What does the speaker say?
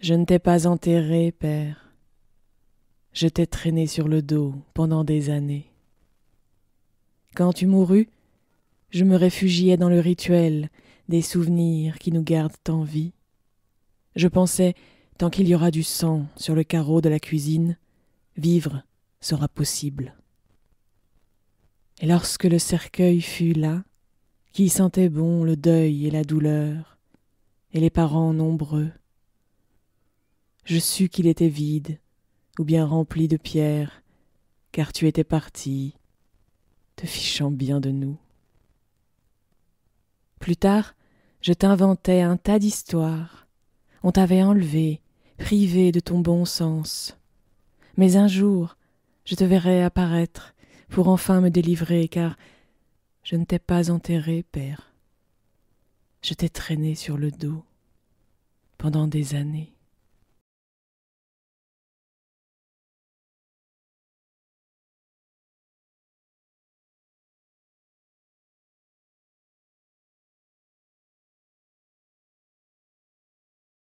Je ne t'ai pas enterré, Père. Je t'ai traîné sur le dos pendant des années. Quand tu mourus, je me réfugiais dans le rituel des souvenirs qui nous gardent en vie. Je pensais, tant qu'il y aura du sang sur le carreau de la cuisine, vivre sera possible. Et lorsque le cercueil fut là, qui sentait bon le deuil et la douleur, et les parents nombreux, je sus qu'il était vide, ou bien rempli de pierres, car tu étais parti, te fichant bien de nous. Plus tard, je t'inventais un tas d'histoires. On t'avait enlevé, privé de ton bon sens. Mais un jour, je te verrai apparaître pour enfin me délivrer, car je ne t'ai pas enterré, père. Je t'ai traîné sur le dos pendant des années.